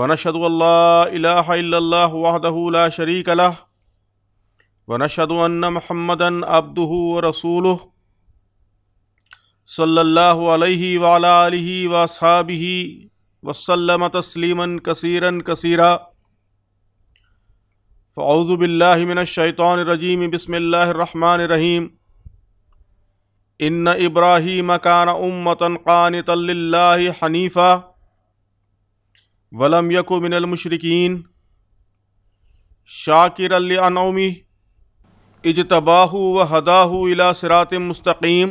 ونشهد ان لا اله الا الله وحده لا شريك له ونشهد ان محمدا عبده ورسوله صلى الله عليه وعلى اله وأصحابه وسلم تسليما كثيرا كثيرا فاعوذ بالله من الشيطان الرجيم بسم الله الرحمن الرحيم ان ابراهيم كان امه قانتا لله حنيفا वलम यको मिनल मुशरकिन शाकिर अनौमी इजतबाहू व हदाहू इला सरात मुस्तकीम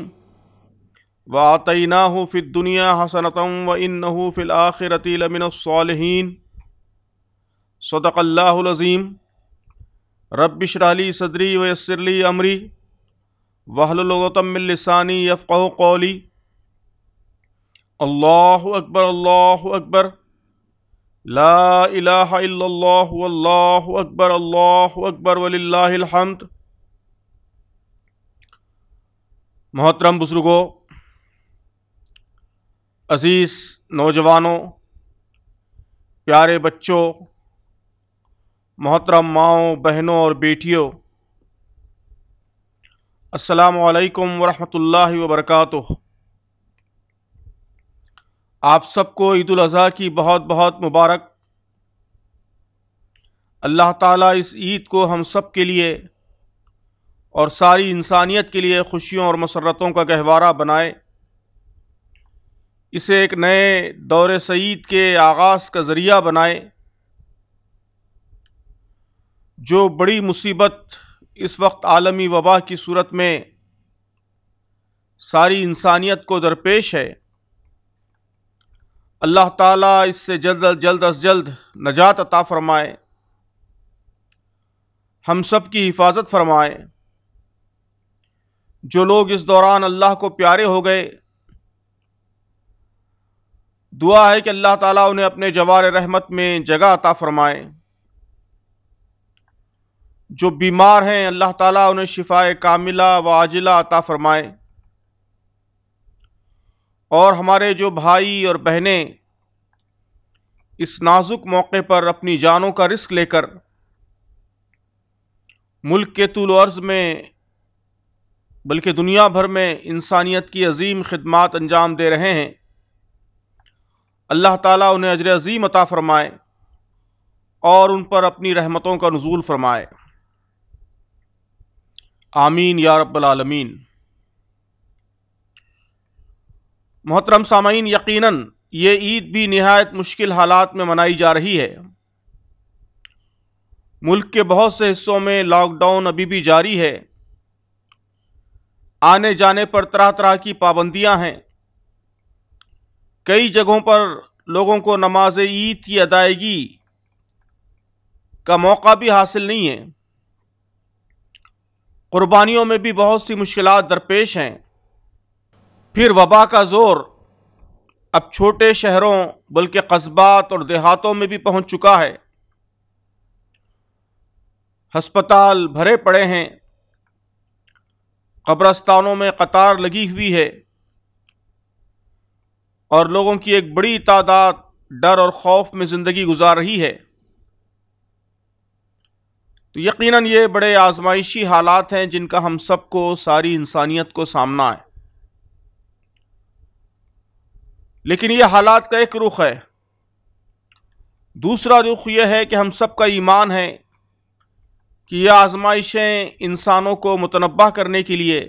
व आतना हो दुनिया हसनतम व इन फिल आखिरती लमिनसालहन सदक़ल्लाज़ीम रबिशराली सदरी वसरली अमरी वाहलतमिलसानी यफ़ कौली अल्लाह अकबर अल्लाह अकबर ला अल्लाह अकबर अल्लाह अकबर वलहमद मोहतरम बुजुर्गों अज़ीज़ नौजवानों प्यारे बच्चों मोहतरम माओ बहनों और बेटियों अस्सलाम वालेकुम वरहमतुल्लाहि आप सबको ईद अज़हा की बहुत बहुत मुबारक अल्लाह ताला इस ईद को हम सब के लिए और सारी इंसानियत के लिए खुशियों और मसरतों का गहवारा बनाए इसे एक नए दौर सईद के आगाज़ का ज़रिया बनाए जो बड़ी मुसीबत इस वक्त आलमी वबा की सूरत में सारी इंसानियत को दरपेश है अल्लाह ताला इससे जल्द जल्द अज जल्द नजात अता फरमाए हम सब की हिफाजत फरमाए जो लोग इस दौरान अल्लाह को प्यारे हो गए दुआ है कि अल्लाह ताला उन्हें अपने जवार रहमत में जगह अता फरमाए जो बीमार हैं अल्लाह ताला उन्हें शिफाए कामिला व आजिला अता फरमाए और हमारे जो भाई और बहनें इस नाजुक मौके पर अपनी जानों का रिस्क लेकर मुल्क के तुल अर्ज में बल्कि दुनिया भर में इंसानियत की अजीम खदमात अंजाम दे रहे हैं अल्लाह ताला उन्हें अजर अजीम अता फ़रमाए और उन पर अपनी रहमतों का नजूल फ़रमाए आमीन या रब्बल आलमीन मोहतरम सामीन यकीनन ये ईद भी नहायत मुश्किल हालात में मनाई जा रही है मुल्क के बहुत से हिस्सों में लॉकडाउन अभी भी जारी है आने जाने पर तरह तरह की पाबंदियां हैं कई जगहों पर लोगों को नमाज ईद की अदायगी का मौका भी हासिल नहीं है कुर्बानियों में भी बहुत सी मुश्किल दरपेश हैं फिर वबा का ज़ोर अब छोटे शहरों बल्कि कस्बात और देहातों में भी पहुंच चुका है हस्पताल भरे पड़े हैं कब्रस्तानों में कतार लगी हुई है और लोगों की एक बड़ी तादाद डर और खौफ में ज़िंदगी गुजार रही है तो यकीनन ये बड़े आजमाइशी हालात हैं जिनका हम सबको सारी इंसानियत को सामना है लेकिन ये हालात का एक रुख है दूसरा रुख यह है कि हम सब का ईमान है कि यह आजमाइशें इंसानों को मुतनबा करने के लिए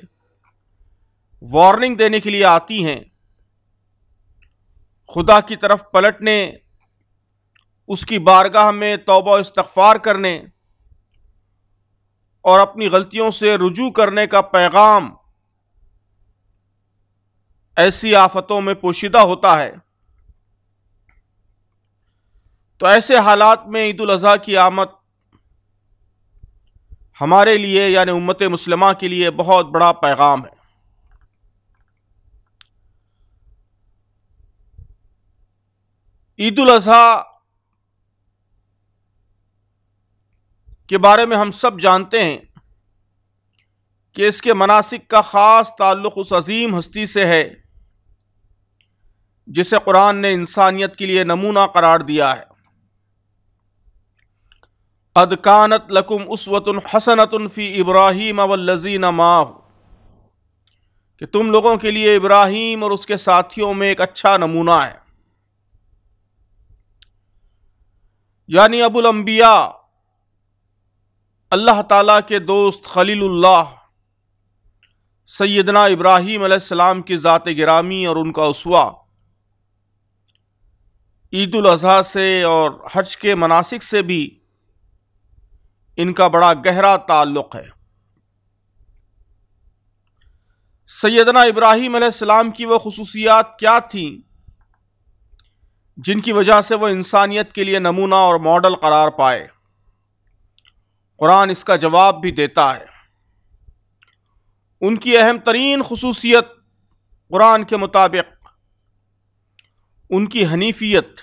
वार्निंग देने के लिए आती हैं खुदा की तरफ पलटने उसकी बारगाह में तोबा इस्तफ़ार करने और अपनी गलतियों से रुजू करने का पैगाम ऐसी आफतों में पोशीदा होता है तो ऐसे हालात में ईद अजी की आमद हमारे लिए यानी उम्मत मुसलमा के लिए बहुत बड़ा पैगाम है ईद अजी के बारे में हम सब जानते हैं कि इसके मनासिक का ख़ास ताल्लुक़ उस अजीम हस्ती से है जिसे कुरान ने इंसानियत के लिए नमूना करार दिया है कदकानत लकुम उसवतन हसनतन फ़ी इब्राहीम अवल्लजीन माह कि तुम लोगों के लिए इब्राहीम और उसके साथियों में एक अच्छा नमूना है यानी अबुल अंबिया अल्लाह ताला के दोस्त खलीलुल्लाह सैदना इब्राहीम की ज़ात गिरामी और उनका उसवा ईद अजी से और हज के मनासिक से भी इनका बड़ा गहरा ताल्लुक़ है सैदना इब्राहीम सलाम की वह खसूसियात क्या थी जिनकी वजह से वह इंसानियत के लिए नमूना और मॉडल करार पाए कुरान इसका जवाब भी देता है उनकी अहम तरीन खसूसियत कुरान के मुताबिक उनकी हनीफियत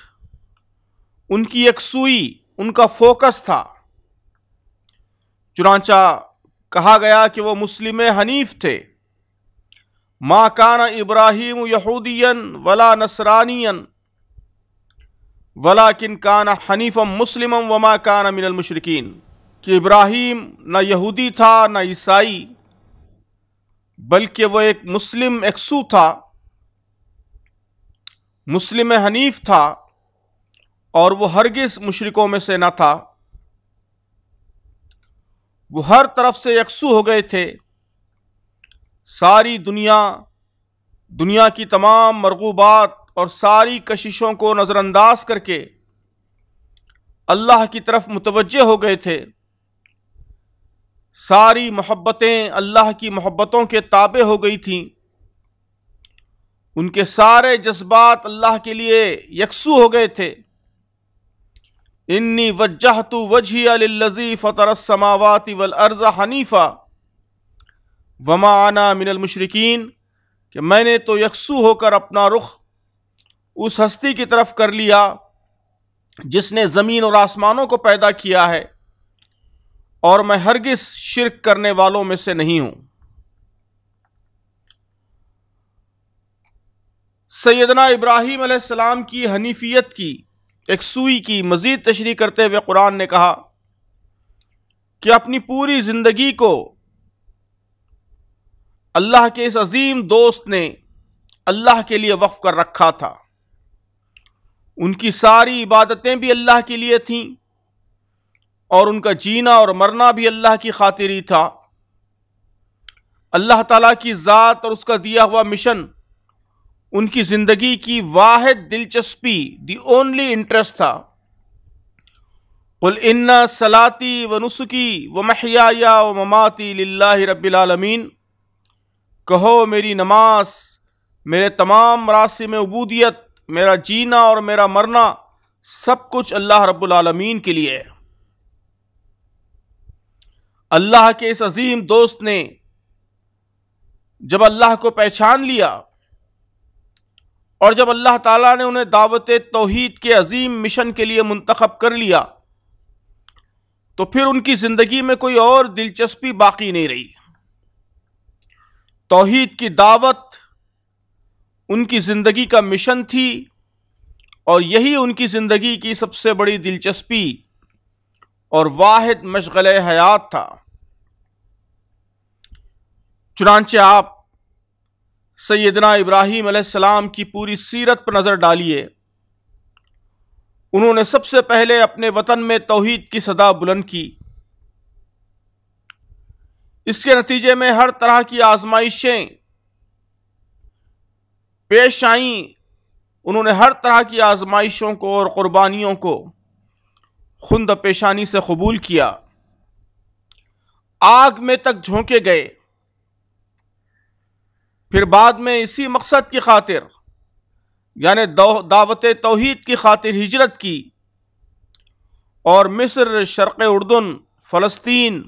उनकी एक सुई उनका फोकस था चुनाचा कहा गया कि वो मुस्लिम हनीफ थे माँ काना इब्राहिम यहूदियन वला नसरानियन वला किन काना हनीफ़म मुस्लिम व माँ काना मिनल मुशरकिन कि इब्राहिम ना यहूदी था ना ईसाई बल्कि वह एक मुस्लिम एकसू था मुस्लिम हनीफ था और वो हरगिज मुशरिकों में से न था वो हर तरफ से यकसू हो गए थे सारी दुनिया दुनिया की तमाम मरगूबात और सारी कशिशों को नज़रअंदाज करके अल्लाह की तरफ मुतवजह हो गए थे सारी मोहब्बतें अल्लाह की मोहब्बतों के ताबे हो गई थीं उनके सारे जज्बात अल्लाह के लिए यकसू हो गए थे इन्नी वजह तो वजही अलजी फ़तरसमावती वल अर्ज़ हनीफ़ा वमा आना मिनलमशरकिन कि मैंने तो यकसू होकर अपना रुख उस हस्ती की तरफ कर लिया जिसने ज़मीन और आसमानों को पैदा किया है और मैं हरगिज़ शिरक करने वालों में से नहीं हूँ सैदना इब्राहीम आसमाम की हनीफियत की एक सुई की मज़ीद तशरी करते हुए कुरान ने कहा कि अपनी पूरी ज़िंदगी को अल्लाह के इस अजीम दोस्त ने अल्लाह के लिए वक्फ़ कर रखा था उनकी सारी इबादतें भी अल्लाह के लिए थीं और उनका जीना और मरना भी अल्लाह की खातिर ही था अल्लाह ताला की ज़ात और उसका दिया हुआ मिशन उनकी जिंदगी की वाहिद दिलचस्पी दी ओनली इंटरेस्ट था कुल इन्ना सलाती व नुसुकी व महयाया व ममाती लाला रबालमीन कहो मेरी नमाज मेरे तमाम रास्ते में उबूदियत मेरा जीना और मेरा मरना सब कुछ अल्लाह रबालमीन के लिए है अल्लाह के इस अजीम दोस्त ने जब अल्लाह को पहचान लिया और जब अल्लाह ताला ने उन्हें दावत तोहद के अजीम मिशन के लिए मंतखब कर लिया तो फिर उनकी ज़िंदगी में कोई और दिलचस्पी बाकी नहीं रही तोहद की दावत उनकी ज़िंदगी का मिशन थी और यही उनकी ज़िंदगी की सबसे बड़ी दिलचस्पी और वाद मशगल हयात था चुनानचे आप सैदना इब्राहिम अलैहिस्सलाम की पूरी सीरत पर नज़र डालिए उन्होंने सबसे पहले अपने वतन में तोहद की सदा बुलंद की इसके नतीजे में हर तरह की आजमाइशें पेश आईं उन्होंने हर तरह की आजमाइशों को और क़ुरबानियों को खुंद पेशानी से कबूल किया आग में तक झोंके गए फिर बाद में इसी मकसद की खातिर यानि दावत तोहद की खातिर हिजरत की और मिस्र शर्क़ उर्दन फ़लस्तीन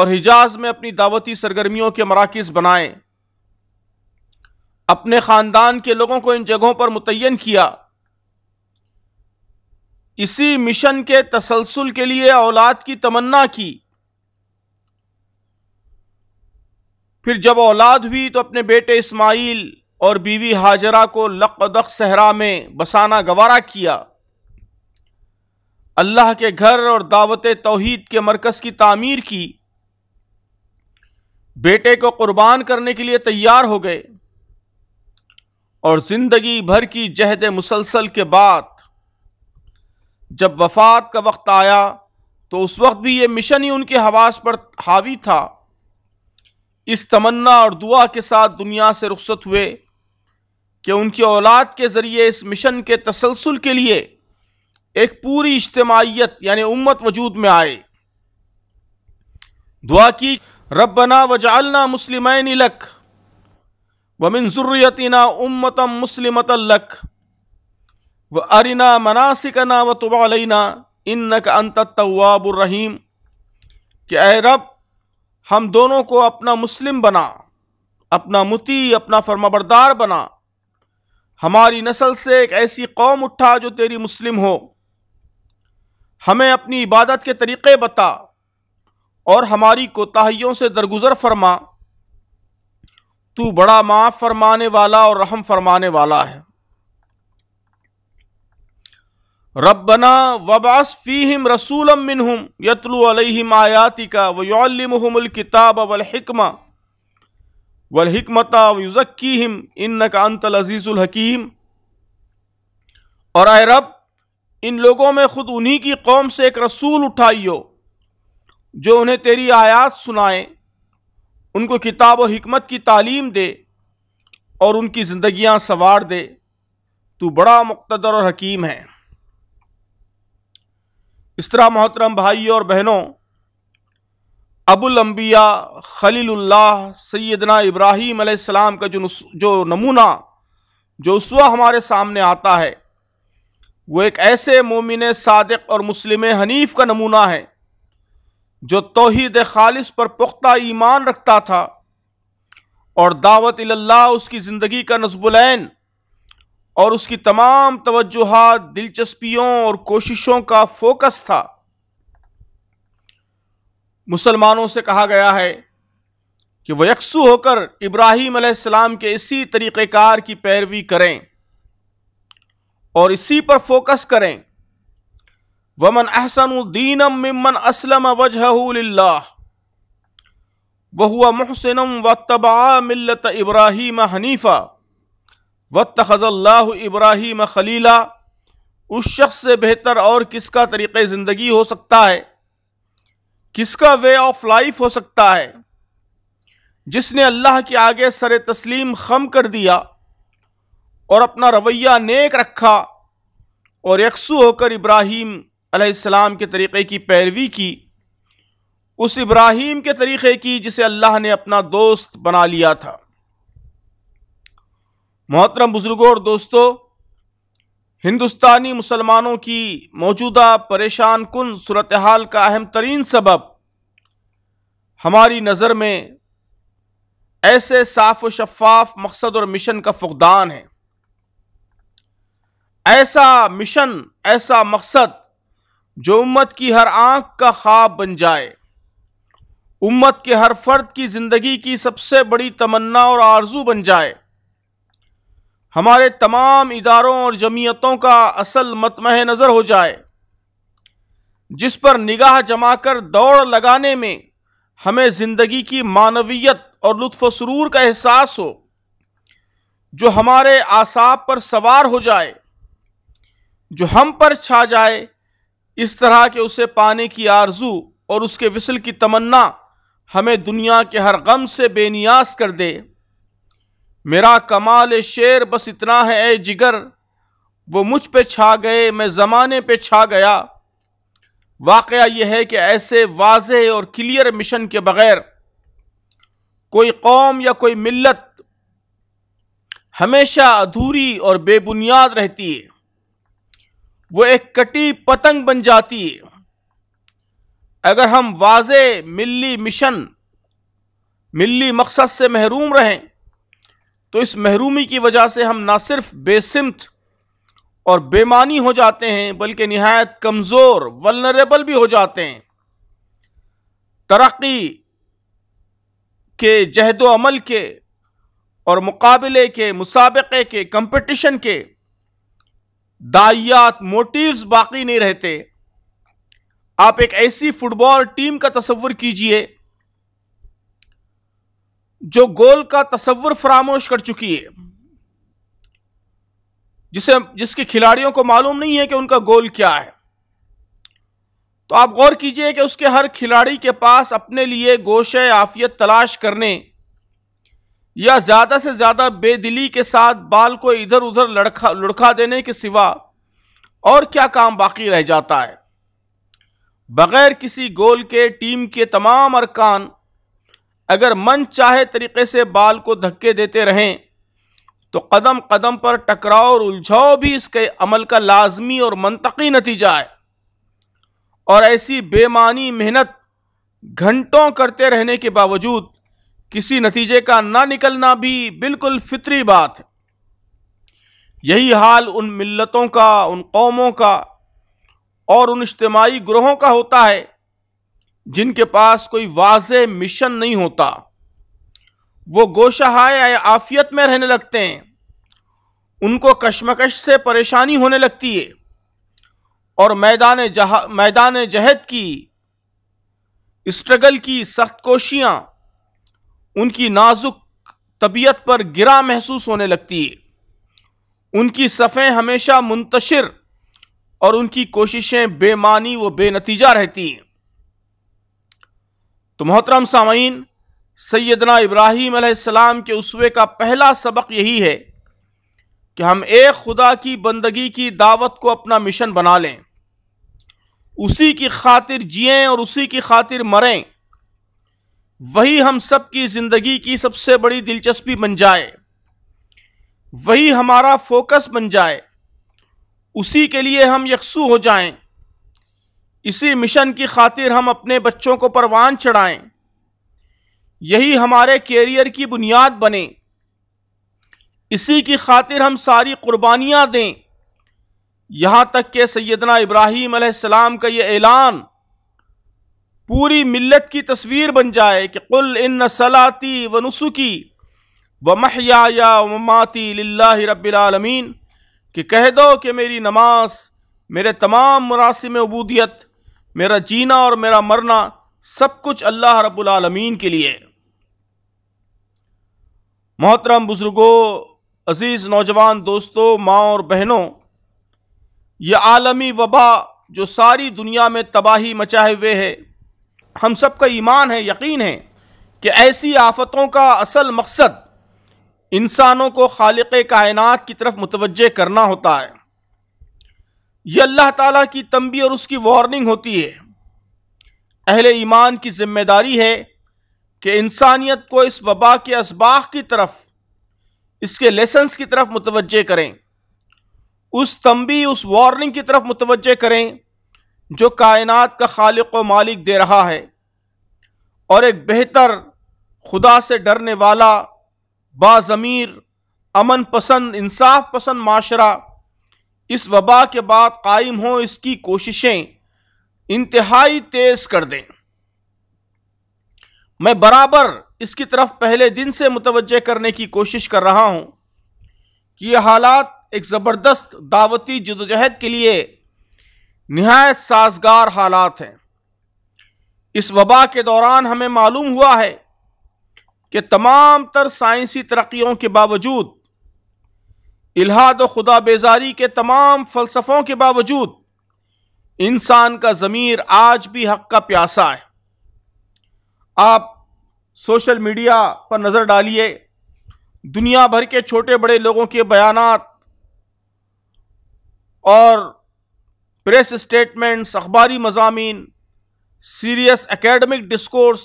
और हिजाज में अपनी दावती सरगर्मियों के मराकज़ बनाए अपने ख़ानदान के लोगों को इन जगहों पर मुतन किया इसी मिशन के तसलसल के लिए औलाद की तमन्ना की फिर जब औलाद हुई तो अपने बेटे इस्माइल और बीवी हाजरा को लकदक सहरा में बसाना गवारा किया अल्लाह के घर और दावत तोहद के मरकज़ की तामीर की बेटे को कुर्बान करने के लिए तैयार हो गए और ज़िंदगी भर की जहद मुसलसल के बाद जब वफात का वक्त आया तो उस वक्त भी ये मिशन ही उनके हवास पर हावी था इस तमन्ना और दुआ के साथ दुनिया से रुखसत हुए कि उनकी औलाद के ज़रिए इस मिशन के तसलसल के लिए एक पूरी इज्तमाहीत यानि उम्मत वजूद में आए दुआ की रबना वजालना मुस्लिम लक वमिन ज़ुर्रियतना उम्मतम मुसलमत लक व अरिना मनासिकना व तुबालना इन्नक अंत तवाबुररहीम के अरब हम दोनों को अपना मुस्लिम बना अपना मुती अपना फर्माबरदार बना हमारी नस्ल से एक ऐसी कौम उठा जो तेरी मुस्लिम हो हमें अपनी इबादत के तरीक़े बता और हमारी कोताहियों से दरगुजर फरमा तू बड़ा माफ़ फरमाने वाला और रहम फरमाने वाला है रबना वबास फ़ीहिम रसूलम मिनहम यतलु अलैहिम आयातिका वयुअल्लिमुहुमुल किताब वल हिकमा वल हिकमता वयुज़क्कीहिम अंतल अजीज़ुल हकीम और आए रब इन लोगों में ख़ुद उन्हीं की कौम से एक रसूल उठाइयो जो उन्हें तेरी आयात सुनाए उनको किताब और हिकमत की तालीम दे और उनकी ज़िंदियाँ संवार दे तू बड़ा मुख्तर और हकीम है इस तरह मोहतरम भाई और बहनों अबुल अम्बिया खलीलुल्लाह सैदना इब्राहीम सलाम का जो जो नमूना जो उसवा हमारे सामने आता है वो एक ऐसे मोमिन सदक़ और मुस्लिम हनीफ का नमूना है जो तोहद खालिस पर पुख्ता ईमान रखता था और दावत अल्लाह उसकी ज़िंदगी का नजबुलैन और उसकी तमाम तवज्जुहात दिलचस्पियों और कोशिशों का फोकस था मुसलमानों से कहा गया है कि वह यकसू होकर इब्राहिम अलैहिस्सलाम के इसी तरीक़ार की पैरवी करें और इसी पर फोकस करें वमन दीनम ममन असलम वजहल्ला वह हुआ मोहसिनम व तबा मिलत इब्राहिम हनीफ़ा व तखज़ल्लाह इब्राहिम खलीला उस शख्स से बेहतर और किसका तरीक़ ज़िंदगी हो सकता है किसका वे ऑफ लाइफ हो सकता है जिसने अल्लाह के आगे सर तस्लीम खम कर दिया और अपना रवैया नेक रखा और यकसू होकर इब्राहिम अलैहिस्सलाम के तरीक़े की पैरवी की उस इब्राहिम के तरीक़े की जिसे अल्लाह ने अपना दोस्त बना लिया था मोहतरम बुज़ुर्गों और दोस्तों हिंदुस्तानी मुसलमानों की मौजूदा परेशान कन सूरत हाल का अहम तरीन सबब हमारी नज़र में ऐसे साफ व शफाफ मकसद और मिशन का फुकदान है ऐसा मिशन ऐसा मकसद जो उम्मत की हर आंख का ख्वाब बन जाए उम्मत के हर फर्द की ज़िंदगी की सबसे बड़ी तमन्ना और आरजू बन जाए हमारे तमाम इदारों और जमीयतों का असल मतमह नज़र हो जाए जिस पर निगाह जमाकर दौड़ लगाने में हमें ज़िंदगी की मानवीयत और लुत्फ सरूर का एहसास हो जो हमारे आसाब पर सवार हो जाए जो हम पर छा जाए इस तरह के उसे पाने की आरजू और उसके विसल की तमन्ना हमें दुनिया के हर गम से बेनियाज कर दे मेरा कमाल शेर बस इतना है ए जिगर वो मुझ पे छा गए मैं ज़माने पे छा गया वाक़ यह है कि ऐसे वाज और क्लियर मिशन के बग़ैर कोई कौम या कोई मिलत हमेशा अधूरी और बेबुनियाद रहती है वो एक कटी पतंग बन जाती है अगर हम वाज मिली मिशन मिली मकसद से महरूम रहें तो इस महरूमी की वजह से हम ना सिर्फ बेसिमत और बेमानी हो जाते हैं बल्कि नहायत कमज़ोर वलनरेबल भी हो जाते हैं तरक्की के जहद अमल के और मुकाबले के मुसाबे के कंपटीशन के दाइयात मोटिव्स बाकी नहीं रहते आप एक ऐसी फुटबॉल टीम का तस्वर कीजिए जो गोल का तस्वुर फरामोश कर चुकी है जिसे जिसके खिलाड़ियों को मालूम नहीं है कि उनका गोल क्या है तो आप गौर कीजिए कि उसके हर खिलाड़ी के पास अपने लिए गोशे आफियत तलाश करने या ज़्यादा से ज़्यादा बेदिली के साथ बाल को इधर उधर लड़खा लुढ़का देने के सिवा और क्या काम बाकी रह जाता है बग़ैर किसी गोल के टीम के तमाम अरकान अगर मन चाहे तरीके से बाल को धक्के देते रहें तो कदम कदम पर टकराव और उलझाव भी इसके अमल का लाजमी और मनतकी नतीजा है और ऐसी बेमानी मेहनत घंटों करते रहने के बावजूद किसी नतीजे का ना निकलना भी बिल्कुल फितरी बात है यही हाल उन मिल्लतों का उन कौमों का और उन इज्तमाही ग्रोहों का होता है जिनके पास कोई वाज मिशन नहीं होता वो गोशाहाय आफियत में रहने लगते हैं उनको कश्मकश से परेशानी होने लगती है और मैदान जहा मैदान जहद की स्ट्रगल की सख्त कोशियाँ उनकी नाजुक तबीयत पर गिरा महसूस होने लगती है उनकी सफ़ें हमेशा मुंतशिर और उनकी कोशिशें बेमानी व बेनतीजा रहती हैं तो मोहतरम सामीन सैदना इब्राहीम आसमाम के उसवे का पहला सबक यही है कि हम एक खुदा की बंदगी की दावत को अपना मिशन बना लें उसी की खातिर जिएं और उसी की खातिर मरें वही हम सब की ज़िंदगी की सबसे बड़ी दिलचस्पी बन जाए वही हमारा फोकस बन जाए उसी के लिए हम यकसू हो जाएं इसी मिशन की खातिर हम अपने बच्चों को परवान चढ़ाएं यही हमारे कैरियर की बुनियाद बने इसी की खातिर हम सारी कुर्बानियां दें यहाँ तक कि सैदना इब्राहीम सलाम का ये ऐलान पूरी मिलत की तस्वीर बन जाए कि कुल इन सलाती व नसुकी व महया ममाती रबालमीन कि कह दो कि मेरी नमाज मेरे तमाम मरासम अबूदियत मेरा जीना और मेरा मरना सब कुछ अल्लाह रब्बुल आलमीन के लिए मोहतरम बुज़ुर्गों अज़ीज़ नौजवान दोस्तों माँ और बहनों यह आलमी वबा जो सारी दुनिया में तबाही मचाए हुए है हम सब का ईमान है यकीन है कि ऐसी आफतों का असल मकसद इंसानों को खालिक कायनात की तरफ मुतवजह करना होता है यह अल्लाह ताला की तंबी और उसकी वार्निंग होती है अहले ईमान की जिम्मेदारी है कि इंसानियत को इस वबा के इसबाह की तरफ इसके लेसन्स की तरफ मुतवजह करें उस तंबी उस वार्निंग की तरफ मुतवजह करें जो कायनात का खालिक व मालिक दे रहा है और एक बेहतर खुदा से डरने वाला बाज़मीर अमन पसंद इंसाफ पसंद माशरा इस वबा के बाद कायम हो इसकी कोशिशें इंतहाई तेज कर दें मैं बराबर इसकी तरफ पहले दिन से मुतवजह करने की कोशिश कर रहा हूं कि ये हालात एक ज़बरदस्त दावती जदोजहद के लिए नहायत साजगार हालात हैं इस वबा के दौरान हमें मालूम हुआ है कि तमाम तर साइंसी तरक्यों के बावजूद इलाहाद खुदा बेजारी के तमाम फलसफों के बावजूद इंसान का ज़मीर आज भी हक का प्यासा है आप सोशल मीडिया पर नज़र डालिए दुनिया भर के छोटे बड़े लोगों के बयान और प्रेस स्टेटमेंट्स अखबारी मजामी सीरियस एकेडमिक डिस्कोर्स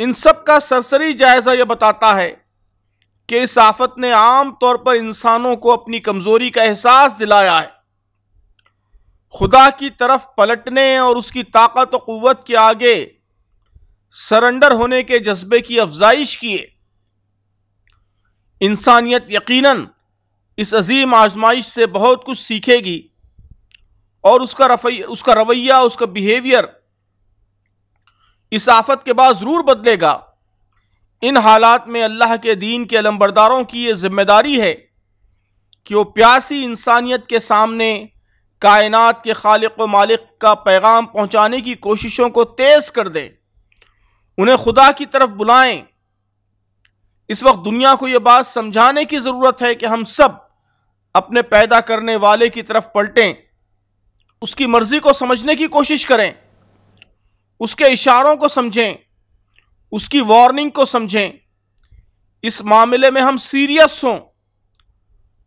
इन सब का सरसरी जायज़ा यह बताता है कि इस आफत ने आम तौर पर इंसानों को अपनी कमज़ोरी का एहसास दिलाया है खुदा की तरफ पलटने और उसकी ताकत और क़वत के आगे सरेंडर होने के जज्बे की अफजाइश किए इंसानियत यकीनन इस अजीम आजमाइश से बहुत कुछ सीखेगी और उसका रफै उसका रवैया उसका बिहेवियर इस आफत के बाद ज़रूर बदलेगा इन हालात में अल्लाह के दीन के अलम्बरदारों की ये जिम्मेदारी है कि वो प्यासी इंसानियत के सामने कायनात के खालिक व मालिक का पैगाम पहुँचाने की कोशिशों को तेज़ कर दें उन्हें खुदा की तरफ बुलाएं इस वक्त दुनिया को ये बात समझाने की ज़रूरत है कि हम सब अपने पैदा करने वाले की तरफ पलटें उसकी मर्ज़ी को समझने की कोशिश करें उसके इशारों को समझें उसकी वार्निंग को समझें इस मामले में हम सीरियस हों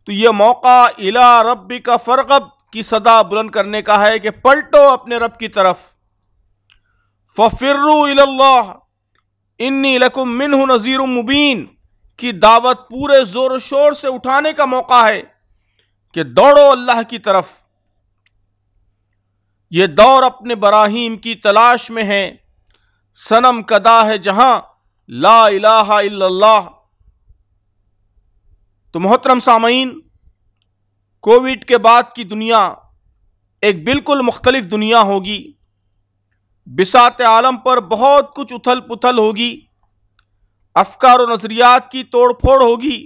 तो यह मौका इला रब्बी का फ़रगब की सदा बुलंद करने का है कि पलटो अपने रब की तरफ इल्लाह इन्नी लकुम मिन नज़ीर मुबीन की दावत पूरे ज़ोर शोर से उठाने का मौका है कि दौड़ो अल्लाह की तरफ ये दौर अपने बराहीम की तलाश में है सनम कदा है जहां ला इलाहा इल्लल्लाह तो मोहतरम सामीन कोविड के बाद की दुनिया एक बिल्कुल मुख्तलिफ दुनिया होगी बिसात आलम पर बहुत कुछ उथल पुथल होगी अफकार और नज़रियात की तोड़ फोड़ होगी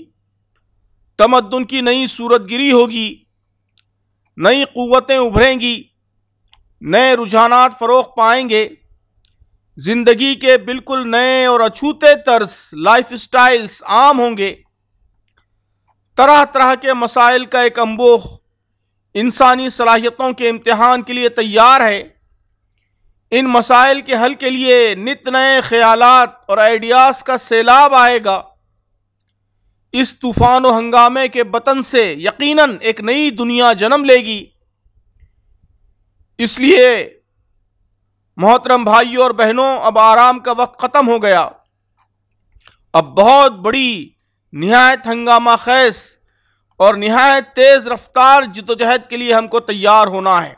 तमद्दन की नई सूरतगिरी होगी नई क़वतें उभरेंगी नए रुझानात फ़रोग पाएंगे जिंदगी के बिल्कुल नए और अछूते तर्ज लाइफ स्टाइल्स आम होंगे तरह तरह के मसाइल का एक अम्बोह इंसानी सलाहियतों के इम्तहान के लिए तैयार है इन मसाइल के हल के लिए नित नए ख्याल और आइडियाज़ का सैलाब आएगा इस तूफ़ान व हंगामे के बतन से यकीनन एक नई दुनिया जन्म लेगी इसलिए मोहतरम भाइयों और बहनों अब आराम का वक्त ख़त्म हो गया अब बहुत बड़ी नहायत हंगामा खैस और नहायत तेज़ रफ्तार जदोजहद के लिए हमको तैयार होना है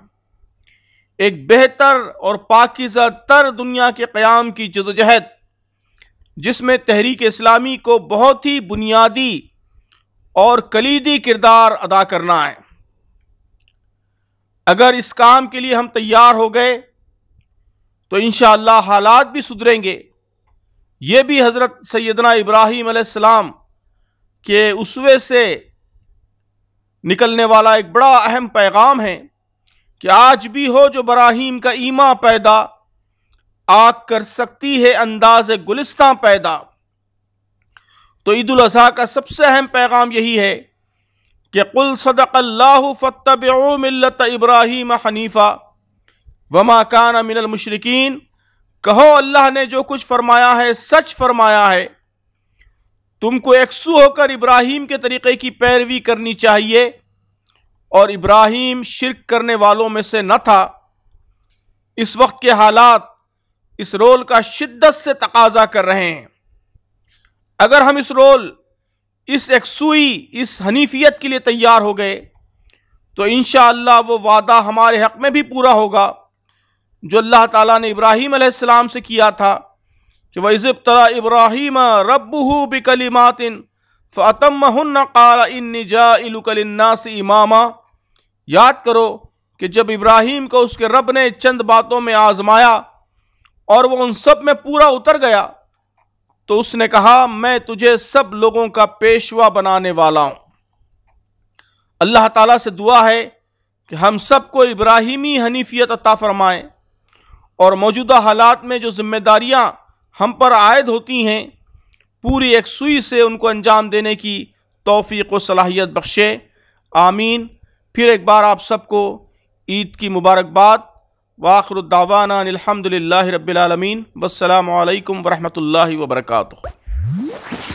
एक बेहतर और पाकिजा तर दुनिया के क़्याम की जदोजहद जिसमें तहरीक इस्लामी को बहुत ही बुनियादी और कलीदी किरदार अदा करना है अगर इस काम के लिए हम तैयार हो गए तो इन हालात भी सुधरेंगे ये भी हज़रत सैदना इब्राहीम के उसवे से निकलने वाला एक बड़ा अहम पैगाम है कि आज भी हो जो ब्राहिम का ईमा पैदा आग कर सकती है अंदाज गुलिस्तां पैदा तो ईद अजी का सबसे अहम पैगाम यही है कि कुल सदक अल्लाह फ़तब मिलत इब्राहिम हनीफ़ा वमा कान मिनल मुशरकिन कहो अल्लाह ने जो कुछ फरमाया है सच फरमाया है तुमको एकसू होकर इब्राहिम के तरीक़े की पैरवी करनी चाहिए और इब्राहिम शिरक करने वालों में से न था इस वक्त के हालात इस रोल का शिद्दत से तकाजा कर रहे हैं अगर हम इस रोल इस एकसुई इस हनीफियत के लिए तैयार हो गए तो इन वो वादा हमारे हक़ में भी पूरा होगा जो अल्लाह ताला ने इब्राहिम अलैहिस्सलाम से किया था कि वज़ब तला इब्राहिम रबू बिकलिमातिन फ़तमहन क़ाल इन से इमामा याद करो कि जब इब्राहिम को उसके रब ने चंद बातों में आजमाया और वह उन सब में पूरा उतर गया तो उसने कहा मैं तुझे सब लोगों का पेशवा बनाने वाला हूँ अल्लाह ताला से दुआ है कि हम सबको इब्राहिमी हनीफियत अता फ़रमाएँ और मौजूदा हालात में जो जिम्मेदारियां हम पर आयद होती हैं पूरी एकसुई से उनको अंजाम देने की तोफ़ी सलाहियत बख्शे आमीन फिर एक बार आप सबको ईद की मुबारकबाद वाखरुद्दावाना अलहमदिल्ला रबीआलमीन वसलम वरहमल वर्का